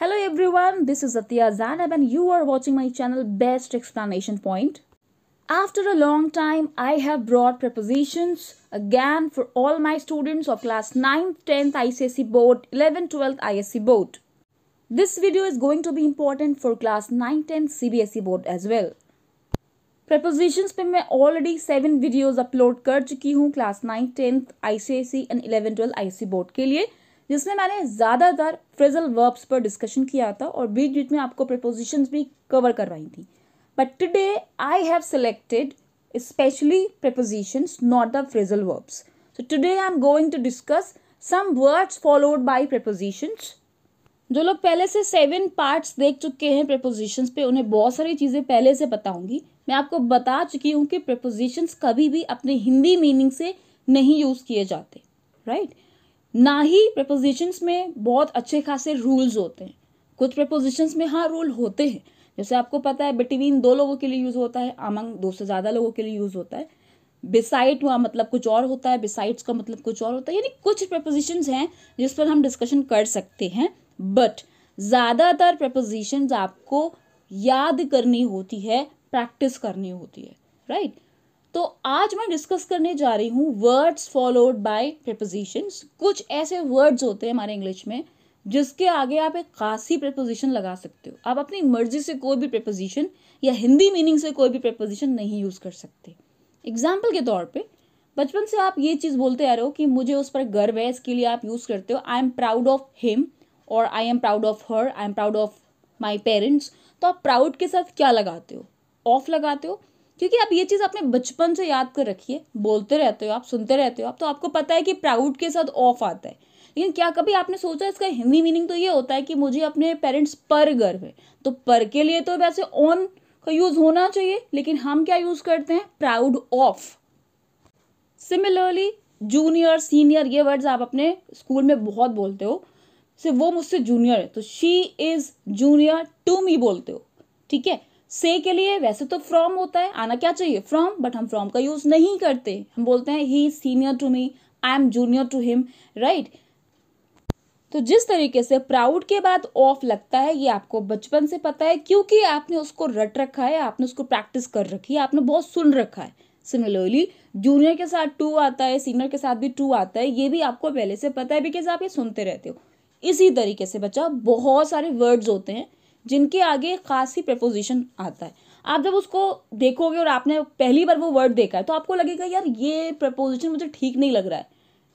Hello everyone this is Atiya Zainab and you are watching my channel best explanation point after a long time I have brought prepositions again for all my students of class ninth tenth I board eleven twelfth I board this video is going to be important for class nine tenth C board as well preposition पर मैं already seven videos upload कर चुकी हूँ class ninth tenth I and eleven twelfth I board के लिए जिसमें मैंने ज़्यादातर फ्रेजल वर्ब्स पर डिस्कशन किया था और बीच बीच में आपको प्रपोजिशन भी कवर करवाई थी but today I have selected specially preposition not the phrasal verbs so today I am going to discuss some words followed by prepositions जो लोग पहले से सेवन पार्ट्स देख चुके हैं प्रपोजिशंस पे उन्हें बहुत सारी चीज़ें पहले से बताऊंगी मैं आपको बता चुकी हूँ कि प्रपोजिशंस कभी भी अपने हिंदी मीनिंग से नहीं यूज़ किए जाते राइट right? ना ही प्रपोजिशंस में बहुत अच्छे खासे रूल्स होते हैं कुछ प्रपोजिशंस में हाँ रूल होते हैं जैसे आपको पता है बिटवीन दो लोगों के लिए यूज़ होता है अमंग दो से ज़्यादा लोगों के लिए यूज़ होता है बिसाइड हुआ मतलब कुछ और होता है बिसाइड्स का मतलब कुछ और होता है यानी कुछ प्रपोजिशंस हैं जिस पर हम डिस्कशन कर सकते हैं बट ज़्यादातर प्रपोजिशंस आपको याद करनी होती है प्रैक्टिस करनी होती है राइट right? तो आज मैं डिस्कस करने जा रही हूँ वर्ड्स फॉलोड बाय प्रपोजिशंस कुछ ऐसे वर्ड्स होते हैं हमारे इंग्लिश में जिसके आगे आप एक खासी प्रपोजिशन लगा सकते हो आप अपनी मर्जी से कोई भी प्रपोजिशन या हिंदी मीनिंग से कोई भी प्रपोजिशन नहीं यूज़ कर सकते एग्जाम्पल के तौर पे बचपन से आप ये चीज़ बोलते आ रहे हो कि मुझे उस पर गर्व है इसके लिए आप यूज़ करते हो I am proud of him और I am proud of her I am proud of my parents तो आप प्राउड के साथ क्या लगाते हो ऑफ लगाते हो क्योंकि आप ये चीज़ अपने बचपन से याद कर रखिए बोलते रहते हो आप सुनते रहते हो आप तो आपको पता है कि प्राउड के साथ ऑफ आता है लेकिन क्या कभी आपने सोचा इसका हिंदी मीनिंग तो ये होता है कि मुझे अपने पेरेंट्स पर गर्व है तो पर के लिए तो वैसे ऑन का यूज़ होना चाहिए लेकिन हम क्या यूज़ करते हैं proud of similarly junior senior ये वर्ड्स आप अपने स्कूल में बहुत बोलते हो सिर्फ वो मुझसे जूनियर है तो she is junior to me बोलते हो ठीक है से के लिए वैसे तो फ्रॉम होता है आना क्या चाहिए फ्रॉम बट हम फ्रॉम का यूज नहीं करते हम बोलते हैं he senior to me I am junior to him right तो जिस तरीके से प्राउड के बाद ऑफ लगता है ये आपको बचपन से पता है क्योंकि आपने उसको रट रखा है आपने उसको प्रैक्टिस कर रखी है आपने बहुत सुन रखा है सिमिलरली जूनियर के साथ टू आता है सीनियर के साथ भी टू आता है ये भी आपको पहले से पता है बिकॉज आप ये सुनते रहते हो इसी तरीके से बच्चा बहुत सारे वर्ड्स होते हैं जिनके आगे खास ही प्रपोजिशन आता है आप जब उसको देखोगे और आपने पहली बार वो वर्ड देखा है तो आपको लगेगा यार ये प्रपोजिशन मुझे ठीक नहीं लग रहा है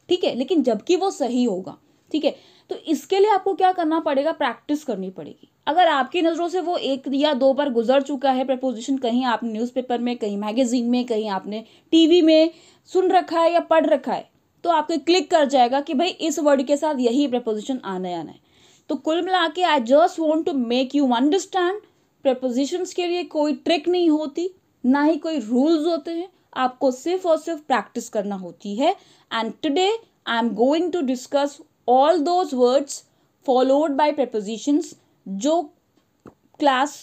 ठीक है लेकिन जबकि वो सही होगा ठीक है तो इसके लिए आपको क्या करना पड़ेगा प्रैक्टिस करनी पड़ेगी अगर आपकी नज़रों से वो एक या दो बार गुजर चुका है प्रपोजिशन कहीं आपने न्यूज़पेपर में कहीं मैगजीन में कहीं आपने टीवी में सुन रखा है या पढ़ रखा है तो आपको क्लिक कर जाएगा कि भाई इस वर्ड के साथ यही प्रपोजिशन आने आना है तो कुल मिला के I just want to make you understand prepositions के लिए कोई ट्रिक नहीं होती ना ही कोई रूल्स होते हैं आपको सिर्फ और सिर्फ प्रैक्टिस करना होती है and today I am going to discuss all those words followed by prepositions जो क्लास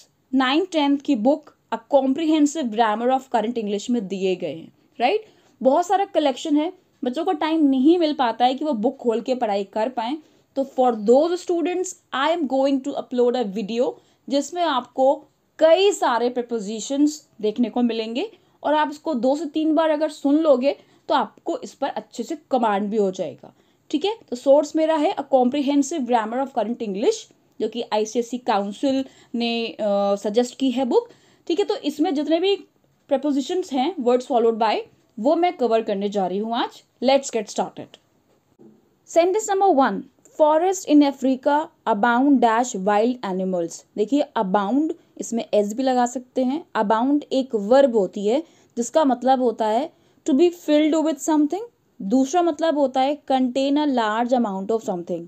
नाइन टेंथ की book a comprehensive grammar of current English में दिए गए हैं राइट right? बहुत सारा कलेक्शन है बच्चों को टाइम नहीं मिल पाता है कि वो बुक खोल के पढ़ाई कर पाएँ तो for those students I am going to upload a video जिसमें आपको कई सारे प्रपोजिशंस देखने को मिलेंगे और आप इसको दो से तीन बार अगर सुन लोगे तो आपको इस पर अच्छे से कमांड भी हो जाएगा ठीक है तो सोर्स मेरा है a comprehensive grammar of current English जो कि आईसीएससी काउंसिल ने सजेस्ट uh, की है बुक ठीक है तो इसमें जितने भी प्रपोजिशंस हैं वर्ड्स फॉलोड बाय वो मैं कवर करने जा रही हूँ आज let's get started sentence number one forest in Africa abound dash wild animals देखिए अबाउंड इसमें एस भी लगा सकते हैं अबाउंड एक वर्ब होती है जिसका मतलब होता है to be filled with something दूसरा मतलब होता है contain a large amount of something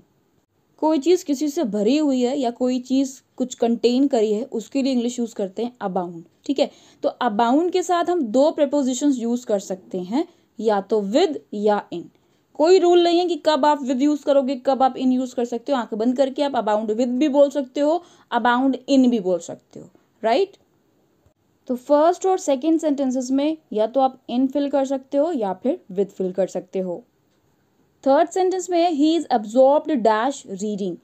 कोई चीज़ किसी से भरी हुई है या कोई चीज़ कुछ कंटेन करी है उसके लिए इंग्लिश यूज़ करते हैं अबाउंड ठीक है तो अबाउंड के साथ हम दो प्रपोजिशंस यूज़ कर सकते हैं या तो विद या इन कोई रूल नहीं है कि कब आप विद यूज़ करोगे कब आप इन यूज़ कर सकते हो आंखें बंद करके आप अबाउंड विद भी बोल सकते हो अबाउंड इन भी बोल सकते हो राइट तो फर्स्ट और सेकेंड सेंटेंसेस में या तो आप इन फिल कर सकते हो या फिर विद फिल कर सकते हो थर्ड सेंटेंस में है he is absorbed dash reading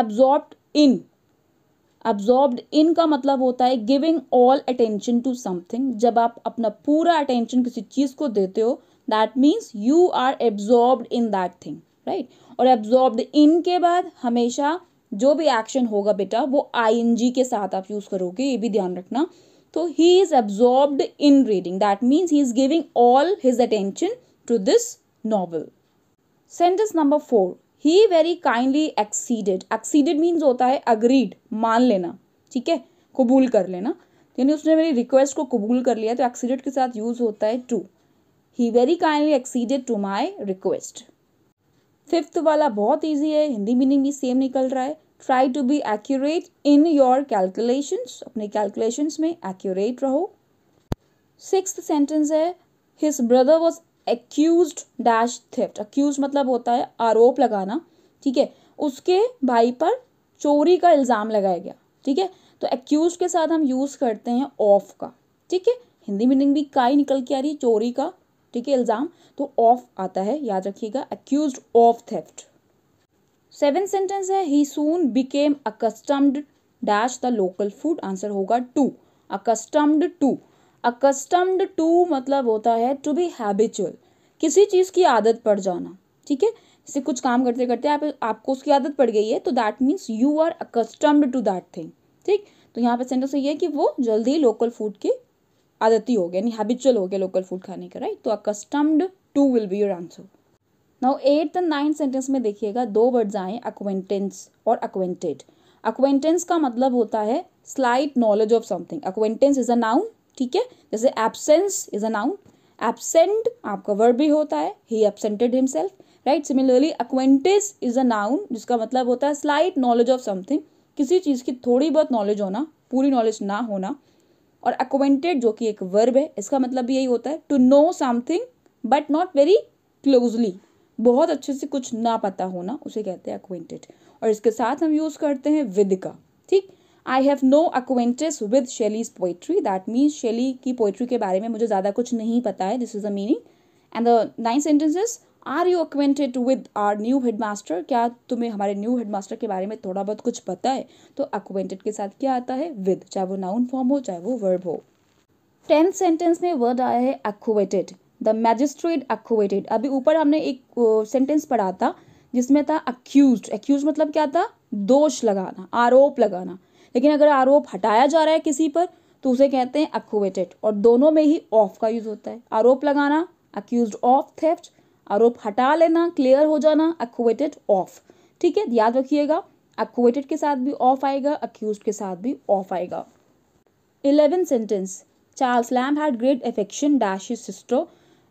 absorbed in absorbed in का मतलब होता है giving all attention to something जब आप अपना पूरा अटेंशन किसी चीज़ को देते हो that means you are absorb in that thing right और एब्जॉर्ब इन के बाद हमेशा जो भी एक्शन होगा बेटा वो आई के साथ आप यूज़ करोगे ये भी ध्यान रखना तो he is absorb in reading that means he is giving all his attention to this novel sentence number four he very kindly acceded acceded means होता है अग्रीड मान लेना ठीक है कबूल कर लेना यानी उसने मेरी रिक्वेस्ट को कबूल कर लिया तो एक्सीडेड के साथ यूज़ होता है to he very kindly acceded to my request fifth वाला बहुत ईजी है हिंदी मीनिंग भी सेम निकल रहा है try to be accurate in your calculations अपने कैलकुलेशंस में एक्यूरेट रहो सिक्स सेंटेंस है his brother was accuse dash theft accuse मतलब होता है आरोप लगाना ठीक है उसके भाई पर चोरी का इल्ज़ाम लगाया गया ठीक है तो एक्यूज के साथ हम यूज़ करते हैं ऑफ का ठीक है हिंदी मीनिंग भी काई निकल के आ रही है चोरी का ठीक है इल्ज़ाम तो ऑफ आता है याद रखिएगा accuse of theft seven sentence है he soon became accustomed dash the local food answer होगा to accustomed to accustomed to मतलब होता है टू बी हैबिचुअल किसी चीज़ की आदत पड़ जाना ठीक है इसे कुछ काम करते करते आप आपको उसकी आदत पड़ गई है तो that means you are accustomed to that thing ठीक तो यहाँ पे सेंटेंस ये है कि वो जल्दी लोकल फूड के आदती हो गया यानी हैबिचुअल हो गया लोकल फूड खाने का राइट तो accustomed to will be your answer now eighth and ninth sentence में देखिएगा दो वर्ड्स आए अक्वेंटेंस और अक्वेंटेड अक्वेंटेंस का मतलब होता है slight knowledge of something acquaintance is a noun ठीक है जैसे absence is a noun absent आपका वर्ड भी होता है he absented himself right similarly acquaintance is a noun जिसका मतलब होता है स्लाइट नॉलेज ऑफ समथिंग किसी चीज़ की थोड़ी बहुत नॉलेज होना पूरी नॉलेज ना होना और अक्वेंटेड जो कि एक वर्ब है इसका मतलब यही होता है to know something but not very closely बहुत अच्छे से कुछ ना पता होना उसे कहते हैं अक्वेंटेड और इसके साथ हम यूज़ करते हैं विद का ठीक I have no acquaintance with Shelley's poetry that means Shelley की पोइट्री के बारे में मुझे ज़्यादा कुछ नहीं पता है this is the meaning and the nine sentences are you acquainted with our new headmaster क्या तुम्हें हमारे न्यू हेडमास्टर के बारे में थोड़ा बहुत कुछ पता है तो अक्वेंटेड के साथ क्या आता है विद चाहे वो नाउन फॉर्म हो चाहे वो वर्ब हो टेंथ सेंटेंस में वर्ड आया है अक्वेटेड द मैजिस्ट्रेट अक्वेटेड अभी ऊपर हमने एक सेंटेंस पढ़ा था जिसमें था अक्यूज अक्यूज मतलब क्या था दोष लगाना आरोप लगाना लेकिन अगर आरोप हटाया जा रहा है किसी पर तो उसे कहते हैं अक्वेटेड और दोनों में ही ऑफ का यूज़ होता है आरोप लगाना अक्यूज ऑफ थेफ्ट आरोप हटा लेना क्लियर हो जाना एक्वेटेड ऑफ ठीक है याद रखिएगा एक्वेटेड के साथ भी ऑफ आएगा अक्यूज के साथ भी ऑफ आएगा eleven sentence Charles Lamb had great affection dash his sister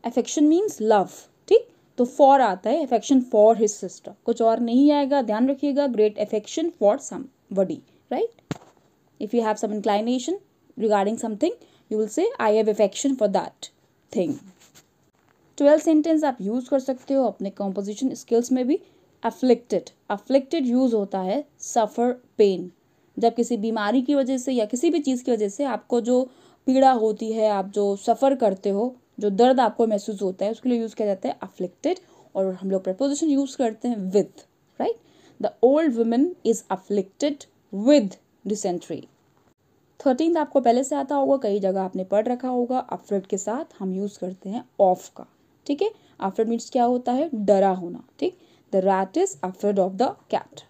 affection means love ठीक तो फॉर आता है एफेक्शन फॉर हिज सिस्टर कुछ और नहीं आएगा ध्यान रखिएगा great affection for somebody right if you have some inclination regarding something you will say I have affection for that thing twelfth sentence आप यूज़ कर सकते हो अपने कंपोजिशन स्किल्स में भी अफ्लिक्टेड अफ्लिक्टेड यूज़ होता है सफ़र पेन जब किसी बीमारी की वजह से या किसी भी चीज़ की वजह से आपको जो पीड़ा होती है आप जो सफ़र करते हो जो दर्द आपको महसूस होता है उसके लिए यूज़ किया जाता है अफ्लिक्टेड और हम लोग प्रपोजिशन यूज़ करते हैं with right the old women is afflicted with dysentery thirteen आपको पहले से आता होगा कई जगह आपने पढ़ रखा होगा अफ्लिक्ट के साथ हम यूज़ करते हैं ऑफ का ठीक है आफ्टर मीन्स क्या होता है डरा होना ठीक the rat is afraid of the cat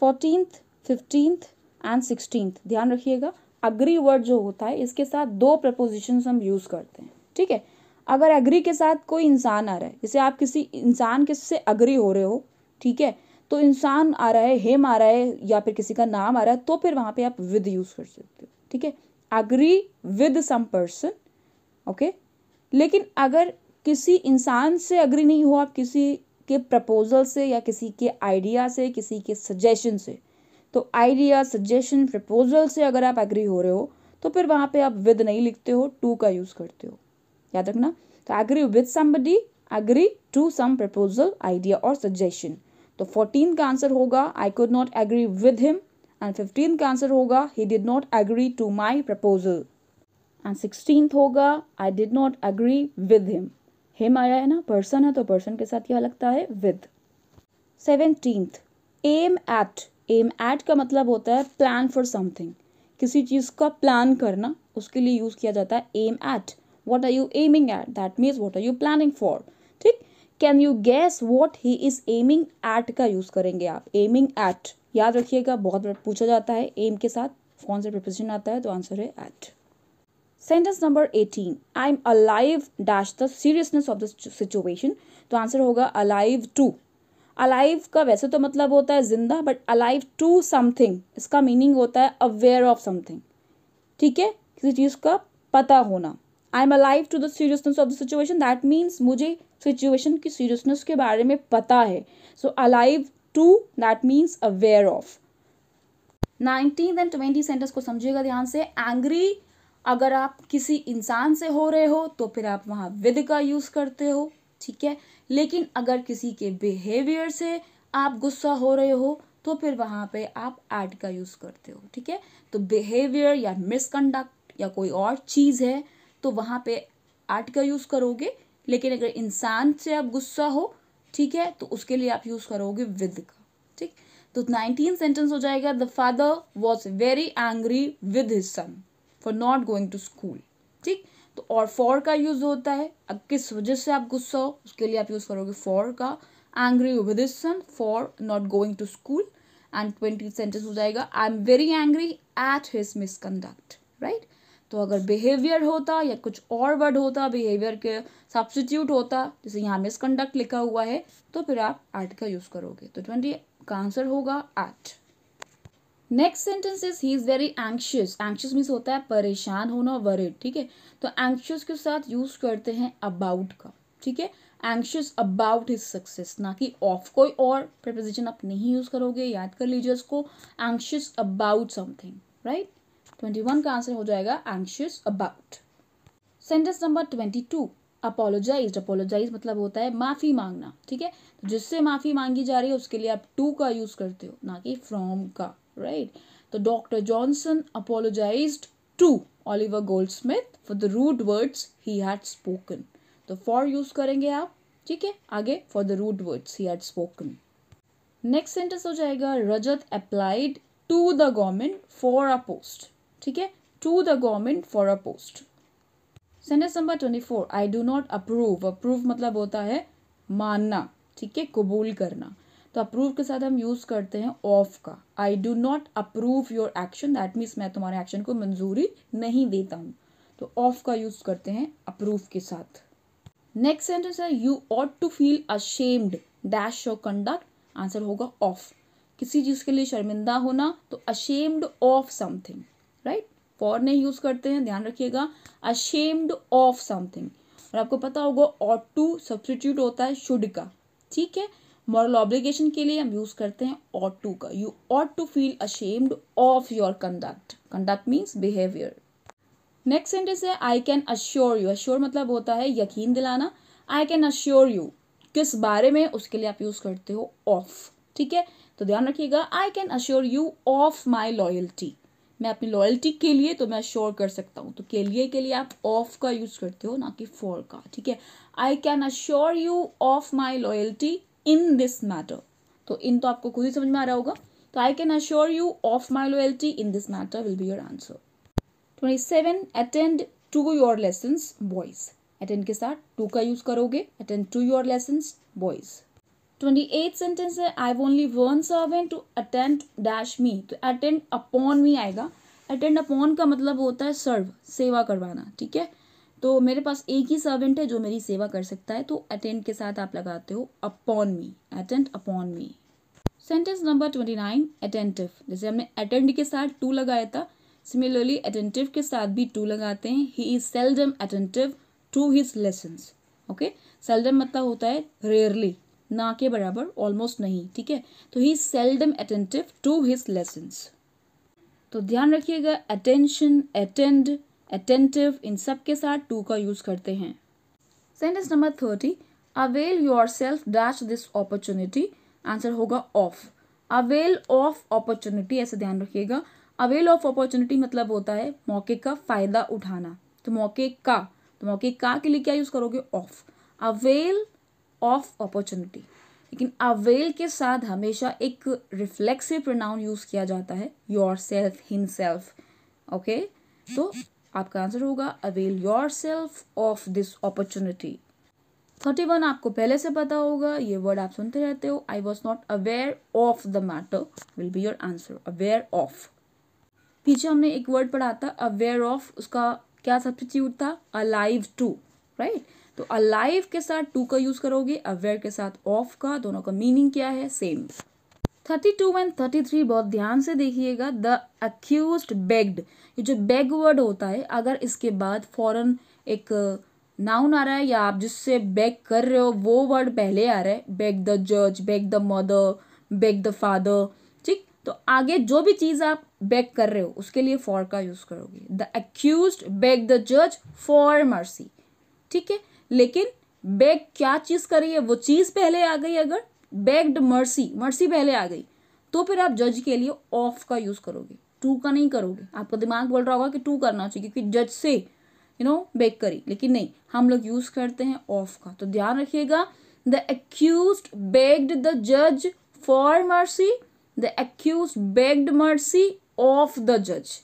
fourteenth fifteenth and sixteenth ध्यान रखिएगा अग्री वर्ड जो होता है इसके साथ दो प्रपोजिशन हम यूज़ करते हैं ठीक है अगर एग्री के साथ कोई इंसान आ रहा है जैसे आप किसी इंसान के से अग्री हो रहे हो ठीक है तो इंसान आ रहा है हेम आ रहा है या फिर किसी का नाम आ रहा है तो फिर वहां पे आप विद यूज़ कर सकते हो ठीक है agree with some person okay लेकिन अगर किसी इंसान से अग्री नहीं हो आप किसी के प्रपोजल से या किसी के आइडिया से किसी के सजेशन से तो आइडिया सजेशन प्रपोजल से अगर आप एग्री हो रहे हो तो फिर वहाँ पे आप विद नहीं लिखते हो टू का यूज़ करते हो याद रखना तो agree with somebody agree to some proposal idea और सजेशन तो फोर्टीन का आंसर होगा I could not agree with him and fifteen का आंसर होगा he did not agree to my proposal and sixteen होगा I did not agree with him him आया है ना पर्सन है तो पर्सन के साथ क्या लगता है with seventeenth aim at aim at का मतलब होता है प्लान फॉर समथिंग किसी चीज़ का प्लान करना उसके लिए यूज़ किया जाता है aim at what are you aiming at that means what are you planning for ठीक can you guess what he is aiming at का यूज़ करेंगे आप एमिंग एट याद रखिएगा बहुत पूछा जाता है एम के साथ कौन सा प्रपोजिशन आता है तो आंसर है at sentence number eighteen I am alive dash the seriousness of the situation तो आंसर होगा अलाइव टू अलाइव का वैसे तो मतलब होता है जिंदा बट अलाइव टू समथिंग इसका मीनिंग होता है अवेयर ऑफ समथिंग ठीक है किसी चीज़ का पता होना I am alive to the seriousness of the situation that means मुझे सिचुएशन की सीरियसनेस के बारे में पता है so alive to that means aware of nineteen and twenty sentence को समझिएगा ध्यान से एंग्री अगर आप किसी इंसान से हो रहे हो तो फिर आप वहाँ विद का यूज़ करते हो ठीक है लेकिन अगर किसी के बिहेवियर से आप गुस्सा हो रहे हो तो फिर वहाँ पे आप एड का यूज़ करते हो ठीक है तो बिहेवियर या मिसकंडक्ट या कोई और चीज़ है तो वहाँ पे एड का यूज़ करोगे लेकिन अगर इंसान से आप गुस्सा हो ठीक है तो उसके लिए आप यूज़ करोगे विद का ठीक तो नाइनटीन सेंटेंस हो जाएगा the father was very angry with his son for not going to school ठीक तो और फॉर का यूज़ होता है अब किस वजह से आप गुस्सा हो उसके लिए आप यूज़ करोगे फॉर का angry with son for not going to school and twenty sentence हो जाएगा I am very angry at his misconduct right तो अगर बिहेवियर होता या कुछ और वर्ड होता बिहेवियर के सब्सटीट्यूट होता जैसे यहाँ मिसकंडक्ट लिखा हुआ है तो फिर आप एट का यूज़ करोगे तो ट्वेंटी का आंसर होगा at next sentence is he is very anxious anxious means होता है परेशान होना वरिड ठीक है तो एंक्शियस के साथ यूज करते हैं अबाउट का ठीक है एंक्शियस अबाउट हिज सक्सेस ना कि ऑफ कोई और प्रपोजिशन आप नहीं यूज करोगे याद कर लीजिए उसको anxious about something right twenty one का आंसर हो जाएगा anxious about sentence number twenty two apologise apologise मतलब होता है माफ़ी मांगना ठीक है तो जिससे माफ़ी मांगी जा रही है उसके लिए आप टू का यूज़ करते हो ना कि फ्रॉम का right? So Dr. Johnson apologized to Oliver Goldsmith for the rude words he had spoken. तो फॉर यूज करेंगे आप ठीक है आगे for the root words he had spoken next sentence हो जाएगा Rajat applied to the government for a post ठीक है to the government for a post sentence number twenty four I do not approve approve मतलब होता है मानना ठीक है कबूल करना तो अप्रूव के साथ हम यूज़ करते हैं ऑफ का I do not approve your action that means मैं तुम्हारे एक्शन को मंजूरी नहीं देता हूँ तो ऑफ का यूज़ करते हैं अप्रूव के साथ नेक्स्ट सेंटेंस है you ought to feel ashamed dash your conduct answer होगा ऑफ किसी चीज़ के लिए शर्मिंदा होना तो ashamed of something right for नहीं यूज़ करते हैं ध्यान रखिएगा अशेम्ड ऑफ समथिंग और आपको पता होगा ऑट टू सब्सटीट्यूट होता है शुड का ठीक है मॉरल ऑब्लिगेशन के लिए हम यूज़ करते हैं ऑट टू का you ought to feel ashamed of your conduct conduct means behaviour next sentence है I can assure you assure मतलब होता है यकीन दिलाना आई कैन अश्योर यू किस बारे में उसके लिए आप यूज़ करते हो ऑफ ठीक है तो ध्यान रखिएगा I can assure you of my loyalty मैं अपनी लॉयल्टी के लिए तो मैं अश्योर कर सकता हूँ तो के लिए के लिए आप ऑफ का यूज़ करते हो ना कि फॉर का ठीक है I can assure you of my loyalty in this matter तो इन तो आपको खुद ही समझ में आ रहा होगा तो I can assure you of my loyalty in this matter will be your answer twenty seven attend to your lesson boys attend के साथ टू का यूज करोगे attend to your lesson boys twenty eight sentence है I only one servant to attend dash me तो attend upon मी आएगा attend upon का मतलब होता है सर्व सेवा करवाना ठीक है तो मेरे पास एक ही सर्वेंट है जो मेरी सेवा कर सकता है तो अटेंड के साथ आप लगाते हो upon me attend upon me sentence number twenty nine attentive जैसे हमने अटेंड के साथ टू लगाया था सिमिलरली अटेंटिव के साथ भी टू लगाते हैं he is seldom attentive to his lesson okay seldom मतलब होता है रेयरली ना के बराबर ऑलमोस्ट नहीं ठीक है तो he seldom attentive to his lessons तो ध्यान रखिएगा अटेंशन अटेंड अटेंटिव इन सब के साथ टू का यूज़ करते हैं sentence number thirty avail yourself dash this opportunity answer होगा ऑफ अवेल ऑफ अपॉर्चुनिटी ऐसे ध्यान रखिएगा अवेल ऑफ अपॉर्चुनिटी मतलब होता है मौके का फ़ायदा उठाना तो मौके का तो मौके का के लिए क्या यूज़ करोगे ऑफ अवेल ऑफ अपॉर्चुनिटी लेकिन अवेल के साथ हमेशा एक रिफ्लेक्सिव प्रोनाउन यूज़ किया जाता है yourself himself okay तो आपका आंसर होगा avail yourself of this opportunity thirty one आपको पहले से पता होगा ये वर्ड आप सुनते रहते हो I was not aware of the matter will be your answer aware of पीछे हमने एक वर्ड पढ़ा था अवेयर ऑफ उसका क्या सब्सिट्यूट था अलाइव टू राइट तो अलाइव के साथ टू का यूज करोगे अवेयर के साथ ऑफ का दोनों का मीनिंग क्या है same thirty two and thirty three बहुत ध्यान से देखिएगा द अक्यूज बेग्ड कि जो बैकवर्ड होता है अगर इसके बाद फॉरन एक नाउन आ रहा है या आप जिससे बैग कर रहे हो वो वर्ड पहले आ रहा है बैग द जज beg the mother beg the father ठीक तो आगे जो भी चीज़ आप बैग कर रहे हो उसके लिए फॉर का यूज़ करोगे द एक्यूज बैग द जज फॉर मर्सी ठीक है लेकिन बैग क्या चीज़ करी है वो चीज़ पहले आ गई अगर बैग्ड मर्सी मर्सी पहले आ गई तो फिर आप जज के लिए ऑफ का यूज़ करोगे टू का नहीं करोगे आपका दिमाग बोल रहा होगा कि टू करना चाहिए क्योंकि जज से यू नो बेक करी लेकिन नहीं हम लोग यूज़ करते हैं ऑफ का तो ध्यान रखिएगा द एक्यूज बेग्ड द जज for mercy the accused bagged mercy of the जज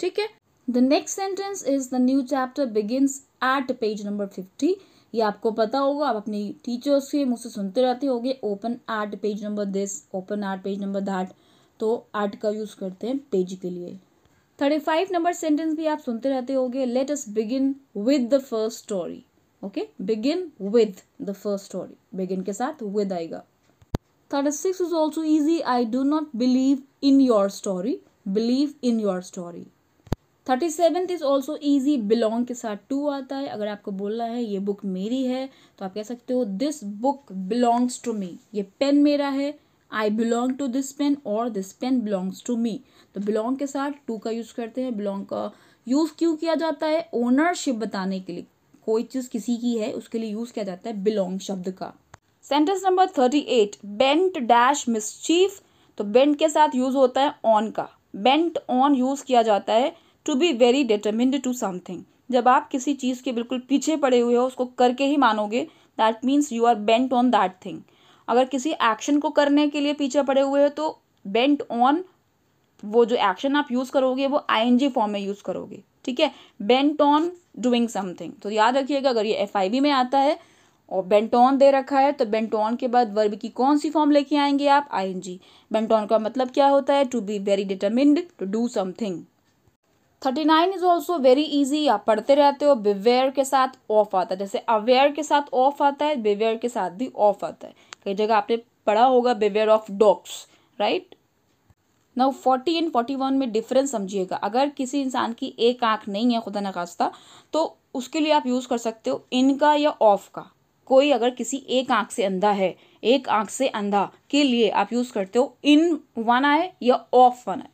ठीक है the next sentence is the new chapter begins at page number fifty ये आपको पता होगा आप अपनी टीचर्स से मुझसे सुनते रहते होगे open at page number this open at page number that तो आर्ट का यूज़ करते हैं पेज के लिए थर्टी फाइव नंबर सेंटेंस भी आप सुनते रहते होगे let us begin with the first story okay begin with the first story begin के साथ विद आएगा thirty six is also easy I do not believe in your story believe in your story thirty seventh is also easy belong के साथ to आता है अगर आपको बोलना है ये बुक मेरी है तो आप कह सकते हो this book belongs to me ये पेन मेरा है I belong to this pen और this pen belongs to me तो बिलोंग के साथ टू का यूज़ करते हैं बिलोंग का यूज़ क्यों किया जाता है ओनरशिप बताने के लिए कोई चीज़ किसी की है उसके लिए यूज़ किया जाता है बिलोंग शब्द का sentence number thirty eight bent dash mischief तो बेंट के साथ यूज़ होता है ऑन का बेंट ऑन यूज़ किया जाता है to be very determined to something जब आप किसी चीज़ के बिल्कुल पीछे पड़े हुए हो उसको करके ही मानोगे that means you are bent on that thing अगर किसी एक्शन को करने के लिए पीछे पड़े हुए हैं तो बेंट ऑन वो जो एक्शन आप यूज़ करोगे वो आई फॉर्म में यूज़ करोगे ठीक है बेंट ऑन डूइंग समथिंग तो याद रखिएगा अगर ये एफ में आता है और बेंट ऑन दे रखा है तो बेंट ऑन के बाद वर्ब की कौन सी फॉर्म लेके आएंगे आप आईएनजी ऑन का मतलब क्या होता है to be very determined to do something thirty nine is also very easy आप पढ़ते रहते हो बिवेयर के साथ ऑफ आता है जैसे अवेयर के साथ ऑफ आता है बिवेयर के साथ भी ऑफ आता है कई जगह आपने पढ़ा होगा beware of dogs right now forty and forty one में डिफरेंस समझिएगा अगर किसी इंसान की एक आंख नहीं है खुदा नखास्ता तो उसके लिए आप यूज़ कर सकते हो इनका या ऑफ का कोई अगर किसी एक आँख से अंधा है एक आँख से अंधा के लिए आप यूज़ करते हो इन वन आए या ऑफ वन आए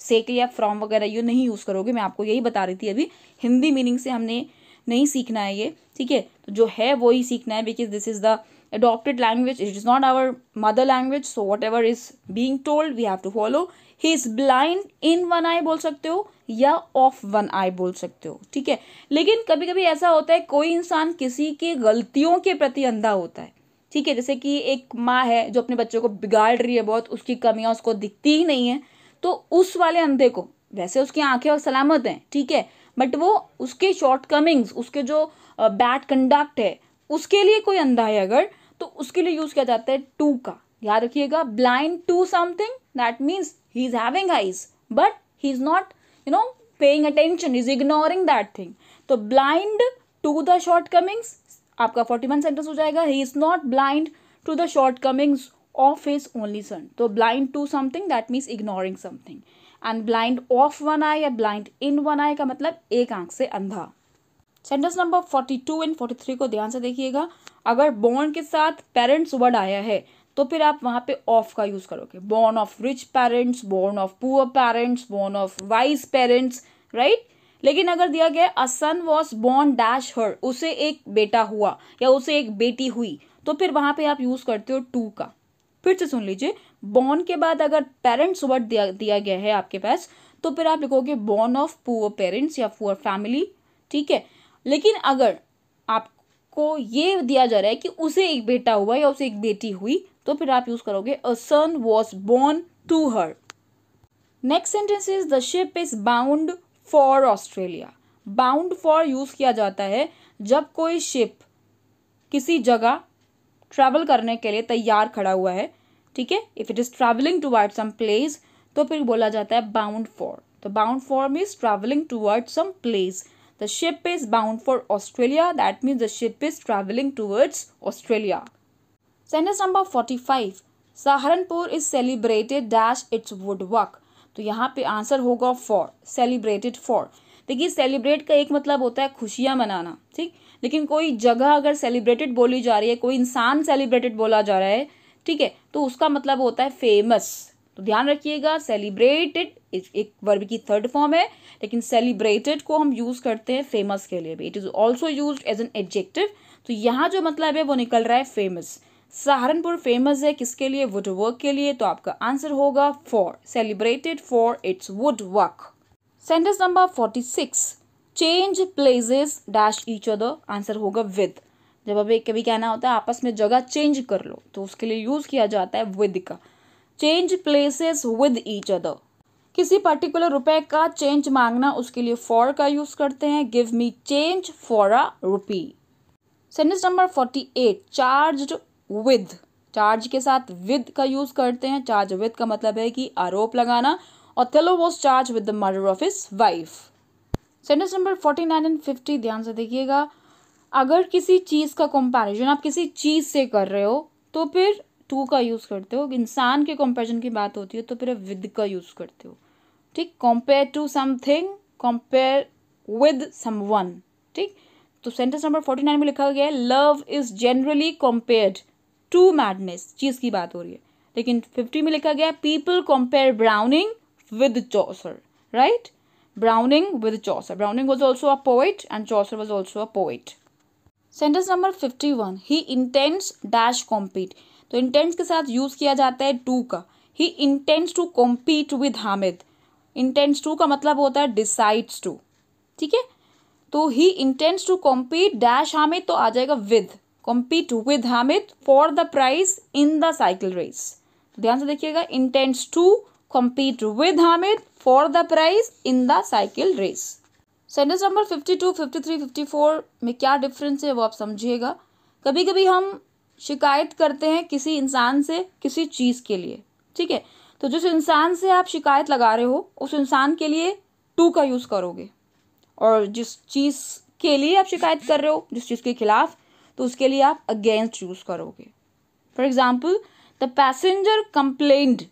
से के लिए आप फ्रॉम वगैरह ये नहीं यूज़ करोगे मैं आपको यही बता रही थी अभी हिंदी मीनिंग से हमने नहीं सीखना है ये ठीक है तो जो है वो ही सीखना है because this is the adopted language it is not our mother language so whatever is being told we have to follow he is blind in one eye बोल सकते हो या ऑफ वन आई बोल सकते हो ठीक है लेकिन कभी कभी ऐसा होता है कोई इंसान किसी के गलतियों के प्रति अंधा होता है ठीक है जैसे कि एक माँ है जो अपने बच्चों को बिगाड़ रही है बहुत उसकी कमियाँ उसको दिखती ही नहीं है तो उस वाले अंधे को वैसे उसकी आंखें और सलामत हैं ठीक है बट वो उसके शॉर्टकमिंग्स उसके जो बैड कंडक्ट है उसके लिए कोई अंधा है अगर तो उसके लिए यूज़ किया जाता है टू का याद रखिएगा blind to something that means he is having eyes but he is not you know paying attention is ignoring that thing तो blind to the shortcomings आपका फोर्टी वन सेंटेंस हो जाएगा he is not blind to the shortcomings of his only son तो blind to something that means ignoring something and blind of one eye या blind in one आई का मतलब एक आंख से अंधा sentence number forty two and forty three को ध्यान से देखिएगा अगर बॉन्ड के साथ पेरेंट्स वर्ड आया है तो फिर आप वहाँ पे ऑफ का यूज़ करोगे born of rich parents born of poor parents born of wise parents right लेकिन अगर दिया गया a son was born dash her उसे एक बेटा हुआ या उसे एक बेटी हुई तो फिर वहाँ पे आप यूज़ करते हो टू का फिर से सुन लीजिए बॉर्न के बाद अगर पेरेंट्स वर्ड दिया दिया गया है आपके पास तो फिर आप लिखोगे बॉर्न ऑफ पुअर पेरेंट्स या पुअर फैमिली ठीक है लेकिन अगर आपको ये दिया जा रहा है कि उसे एक बेटा हुआ या उसे एक बेटी हुई तो फिर आप यूज़ करोगे a son was born to her next sentence is the ship is bound for Australia bound for use किया जाता है जब कोई शिप किसी जगह ट्रैवल करने के लिए तैयार खड़ा हुआ है ठीक है if it is travelling toward some place तो फिर बोला जाता है बाउंड फॉर तो bound for means travelling toward some place The ship is bound for Australia. That means the ship is traveling towards Australia. Sentence number 45. Saharanpur is celebrated dash its woodwork तो यहाँ पे answer होगा for celebrated for देखिए celebrate का एक मतलब होता है खुशियाँ मनाना ठीक लेकिन कोई जगह अगर सेलिब्रेटेड बोली जा रही है कोई इंसान सेलिब्रेटेड बोला जा रहा है ठीक है तो उसका मतलब होता है फेमस तो ध्यान रखिएगा सेलिब्रेटेड एक वर्ब की थर्ड फॉर्म है लेकिन सेलिब्रेटेड को हम यूज़ करते हैं फेमस के लिए भी it is also use as an adjective तो यहाँ जो मतलब है वो निकल रहा है फेमस सहारनपुर फेमस है किसके लिए वुड वर्क के लिए तो आपका आंसर होगा for celebrated for its woodwork sentence number forty six change places dash each other answer होगा विद जब अभी कभी कहना होता है आपस में जगह चेंज कर लो तो उसके लिए यूज़ किया जाता है विद का change places with each other किसी पर्टिकुलर रुपए का चेंज मांगना उसके लिए फॉर का यूज करते हैं give me change for a rupee sentence number forty eight charge with charge के साथ विद का यूज करते हैं चार्ज विद का मतलब है कि आरोप लगाना और Othello was charge with the murder of his wife sentence number forty nine and fifty ध्यान से देखिएगा अगर किसी चीज़ का कंपैरिजन आप किसी चीज़ से कर रहे हो तो फिर टू का यूज़ करते हो इंसान के कंपैरिजन की बात होती है तो फिर विद का यूज़ करते हो ठीक compare to something compare with someone ठीक तो सेंटेंस नंबर फोर्टी नाइन में लिखा गया है love is generally compared to madness चीज़ की बात हो रही है लेकिन फिफ्टी में लिखा गया people compare Browning with Chaucer right Browning with Chaucer Browning was also a poet and Chaucer was also a poet sentence number fifty one he intends dash compete तो इंटेंट्स के साथ यूज़ किया जाता है to का he intends to compete with Hamid intends to का मतलब होता है डिसाइड्स टू ठीक है तो he intends to compete dash Hamid तो आ जाएगा with compete with Hamid for the prize in the cycle race ध्यान से देखिएगा intends to compete with Hamid for the prize in the cycle race sentence number fifty two fifty three fifty four में क्या difference है वो आप समझिएगा कभी कभी हम शिकायत करते हैं किसी इंसान से किसी चीज़ के लिए ठीक है तो जिस इंसान से आप शिकायत लगा रहे हो उस इंसान के लिए टू का यूज़ करोगे और जिस चीज़ के लिए आप शिकायत कर रहे हो जिस चीज़ के खिलाफ तो उसके लिए आप अगेंस्ट यूज़ करोगे for example the passenger complained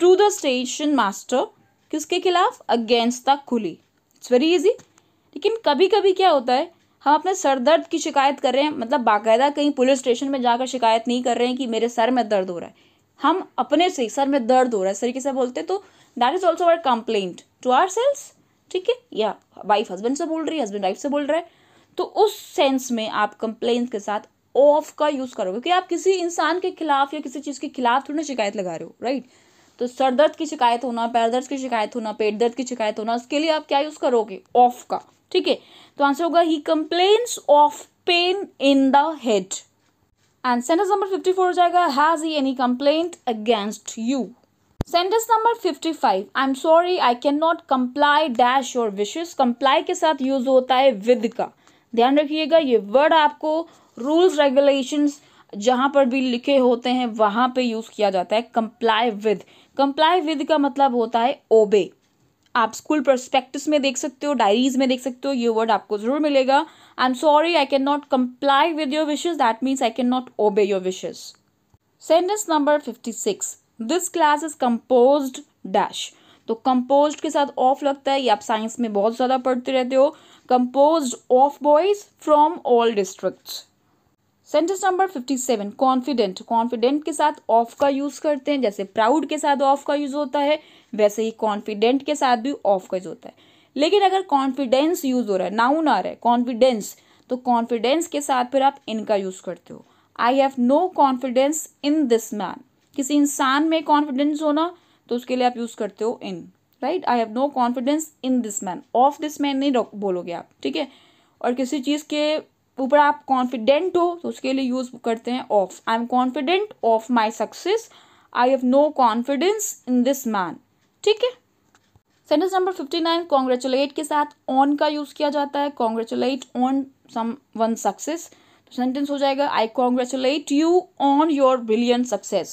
to the station master किसके खिलाफ against the coolie it's very easy लेकिन कभी कभी क्या होता है हम अपने सर दर्द की शिकायत कर रहे हैं मतलब बाकायदा कहीं पुलिस स्टेशन में जाकर शिकायत नहीं कर रहे हैं कि मेरे सर में दर्द हो रहा है हम अपने से सर में दर्द हो रहा है इस तरीके से बोलते हैं तो that is also our complaint to our sales ठीक है या वाइफ हस्बैंड से बोल रही है हस्बैंड वाइफ से बोल रहा है तो उस सेंस में आप कंप्लेन के साथ ऑफ का यूज़ करोगे क्योंकि आप किसी इंसान के खिलाफ या किसी चीज़ के खिलाफ थोड़ी ना शिकायत लगा रहे हो राइट तो सर दर्द की शिकायत होना पैर दर्द की शिकायत होना पेट दर्द की शिकायत होना उसके लिए आप क्या यूज़ करोगे ऑफ का ठीक है तो आंसर होगा he complains of pain in the head and sentence number fifty four हो जाएगा has he any complaint against you sentence number fifty five I am sorry I can not comply dash और विशेष comply के साथ use होता है with का ध्यान रखिएगा ये वर्ड आपको रूल्स रेगुलेशंस जहां पर भी लिखे होते हैं वहां पे यूज़ किया जाता है कंप्लाई विद कंप्लाई विद का मतलब होता है ओबे आप स्कूल प्रोस्पेक्टिस में देख सकते हो डायरीज में देख सकते हो ये वर्ड आपको ज़रूर मिलेगा I am sorry I can not comply with your wishes that means I can not obey your wishes sentence number fifty six this class is compose dash तो कंपोज के साथ ऑफ लगता है ये आप साइंस में बहुत ज़्यादा पढ़ते रहते हो compose of boys from all district sentence number fifty seven confident confident के साथ ऑफ का यूज़ करते हैं जैसे प्राउड के साथ ऑफ का यूज़ होता है वैसे ही कॉन्फिडेंट के साथ भी ऑफ का यूज होता है लेकिन अगर कॉन्फिडेंस यूज हो रहा है नाउन आ रहा है कॉन्फिडेंस तो कॉन्फिडेंस के साथ फिर आप इनका यूज करते हो I have no confidence in this man किसी इंसान में कॉन्फिडेंस होना तो उसके लिए आप यूज करते हो in right I have no confidence in this man of this man नहीं बोलोगे आप ठीक है और किसी चीज़ के ऊपर आप कॉन्फिडेंट हो तो उसके लिए यूज़ करते हैं of I am confident of my success I have no confidence in this man ठीक है sentence number fifty nine congratulate के साथ ऑन का यूज़ किया जाता है congratulate on someone success तो सेंटेंस हो जाएगा I congratulate you on your brilliant success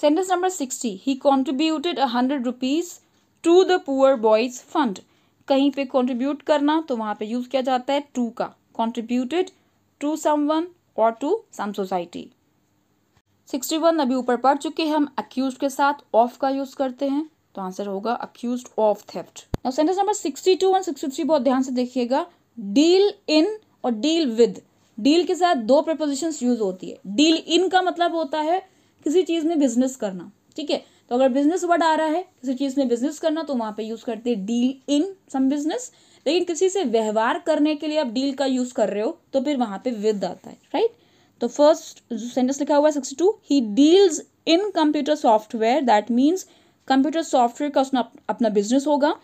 sentence number sixty he contributed hundred rupees to the poor boys fund कहीं पे कॉन्ट्रीब्यूट करना तो वहां पे यूज़ किया जाता है टू का कॉन्ट्रीब्यूटेड टू वन और to some society sixty one अभी ऊपर पढ़ चुके हैं हम अक्यूज के साथ ऑफ का यूज़ करते हैं तो आंसर होगा अक्यूज ऑफ थेफ्ट और sentence number sixty two and sixty three बहुत ध्यान से देखिएगा डील इन और डील विद डील के साथ दो प्रपोजिशन यूज होती है डील इन का मतलब होता है किसी चीज़ में बिजनेस करना ठीक है तो अगर बिजनेस वर्ड आ रहा है किसी चीज़ में बिजनेस करना तो वहां पे यूज़ करते हैं डील इन सम बिजनेस लेकिन किसी से व्यवहार करने के लिए आप डील का यूज़ कर रहे हो तो फिर वहां पे विद आता है राइट तो फर्स्ट सेंटेंस लिखा हुआ है sixty two he deals in computer software that means computer software का उसने अपना बिजनेस होगा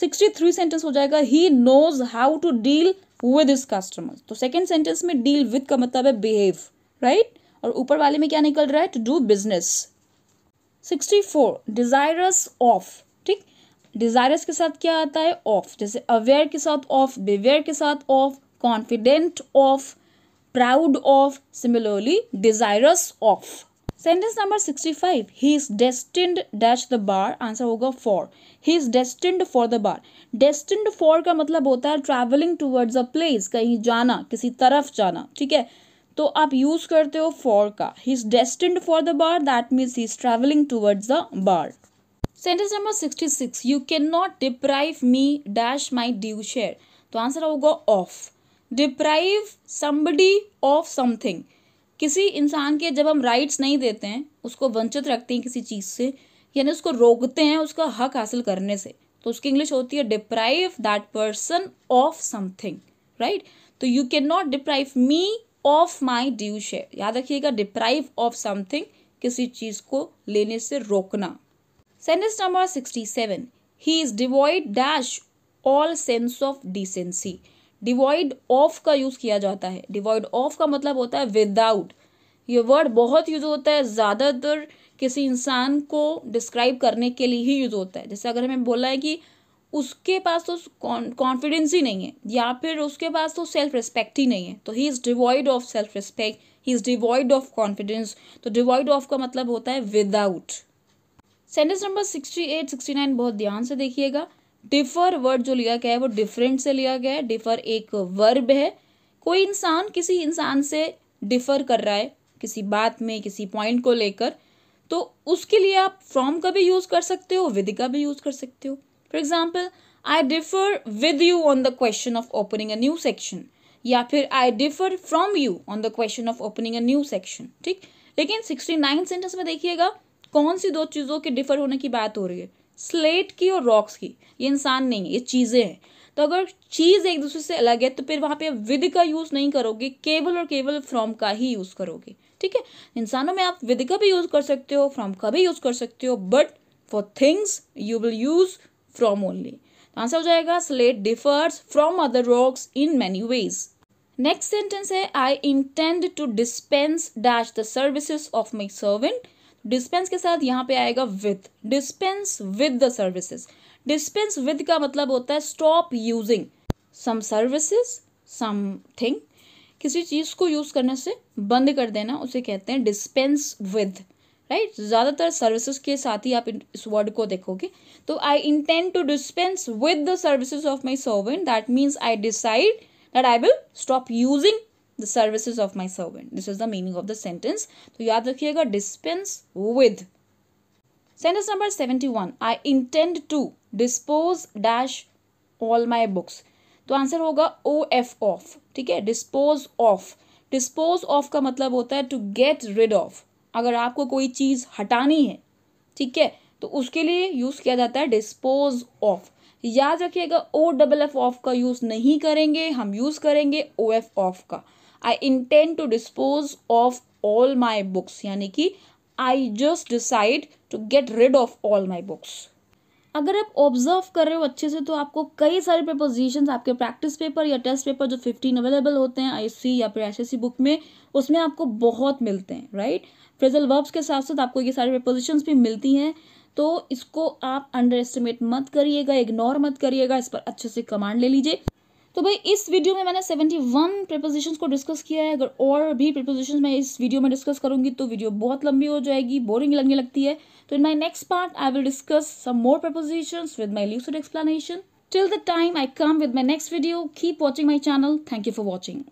सिक्सटी थ्री सेंटेंस हो जाएगा he knows how to deal with is customer तो सेकेंड सेंटेंस में डील विद का मतलब है बिहेव राइट और ऊपर वाले में क्या निकल रहा है to do business sixty four desirous of ठीक डिजायरस के साथ क्या आता है ऑफ जैसे अवेयर के साथ ऑफ बिवेयर के साथ of confident of proud of similarly desirous of sentence number sixty five he is destined dash the bar answer होगा for he is destined for the bar destined for का मतलब होता है travelling towards a place कहीं जाना किसी तरफ जाना ठीक है तो आप यूज करते हो फॉर का he is destined for the bar that means he is travelling towards the bar sentence number sixty six you can not deprive me dash my due share तो आंसर होगा of deprive somebody of something किसी इंसान के जब हम rights नहीं देते हैं उसको वंचित रखते हैं किसी चीज़ से यानी उसको रोकते हैं उसका हक हासिल करने से तो उसकी इंग्लिश होती है deprive that person of something right तो you can not deprive me of my due share याद रखिएगा डिप्राइव ऑफ समथिंग किसी चीज़ को लेने से रोकना sentence number sixty seven he is devoid dash all sense of decency devoid of का यूज़ किया जाता है डिवॉइड ऑफ का मतलब होता है विदाउट ये वर्ड बहुत यूज़ होता है ज़्यादातर किसी इंसान को डिस्क्राइब करने के लिए ही यूज़ होता है जैसे अगर हमें बोला है कि उसके पास तो कॉन्फिडेंस ही नहीं है या फिर उसके पास तो सेल्फ रिस्पेक्ट ही नहीं है तो he is devoid of self respect he is devoid of confidence तो डिवॉइड ऑफ का मतलब होता है without sentence number sixty eight sixty nine बहुत ध्यान से देखिएगा डिफर वर्ड जो लिया गया है वो डिफरेंट से लिया गया है डिफर एक वर्ब है कोई इंसान किसी इंसान से डिफर कर रहा है किसी बात में किसी पॉइंट को लेकर तो उसके लिए आप फ्रॉम का भी यूज़ कर सकते हो विद का भी यूज़ कर सकते हो for example I differ with you on the question of opening a new section या फिर I differ from you on the question of opening a new section ठीक लेकिन सिक्सटी नाइन सेंटेंस में देखिएगा कौन सी दो चीज़ों के डिफर होने की बात हो रही है स्लेट की और रॉक्स की ये इंसान नहीं है ये चीज़ें हैं तो अगर चीज़ एक दूसरे से अलग है तो फिर वहाँ पे विद का यूज़ नहीं करोगे केवल और केवल फ्रॉम का ही यूज़ करोगे ठीक है इंसानों में आप विद का भी यूज़ कर सकते हो फ्रॉम का भी यूज़ कर सकते हो but for things you will use from only answer हो जाएगा slate differs from other rocks in many ways next sentence है I intend to dispense dash the services of my servant dispense के साथ यहाँ पे आएगा with dispense with the services dispense with का मतलब होता है stop using some services something किसी चीज़ को यूज़ करने से बंद कर देना उसे कहते हैं डिस्पेंस विद राइट ज़्यादातर सर्विसेज के साथ ही आप इस वर्ड को देखोगे तो I intend to dispense with the services of my servant that means I decide that I will stop using the services of my servant this is the meaning of the sentence तो याद रखिएगा dispense with sentence number seventy one I intend to dispose dash all my books तो answer होगा ओ F of ठीक है dispose of dispose of का मतलब होता है टू गेट रिड ऑफ अगर आपको कोई चीज़ हटानी है ठीक है तो उसके लिए यूज़ किया जाता है डिस्पोज ऑफ याद रखिएगा ओ डबल एफ ऑफ का यूज़ नहीं करेंगे हम यूज़ करेंगे ओ एफ ऑफ का I intend to dispose of all my books यानी कि I just decide to get rid of all my books अगर आप ऑब्जर्व कर रहे हो अच्छे से तो आपको कई सारे प्रपोजिशन आपके प्रैक्टिस पेपर या टेस्ट पेपर जो फिफ्टीन अवेलेबल होते हैं आई सी या फिर एस एस सी बुक में उसमें आपको बहुत मिलते हैं राइट फ्रेजल वर्ब्स के साथ साथ आपको ये सारे प्रपोजिशंस भी मिलती हैं तो इसको आप अंडर एस्टिमेट मत करिएगा इग्नोर मत करिएगा इस पर अच्छे से कमांड ले लीजिए तो भाई इस वीडियो में मैंने 71 वन प्रपोजिशन को डिस्कस किया है अगर और भी प्रपोजिशन मैं इस वीडियो में डिस्कस करूंगी तो वीडियो बहुत लंबी हो जाएगी बोरिंग लगने लगती है तो in my next part I will discuss some more proposition with my lucid explanation till the time I come with my next video keep watching my channel thank you for watching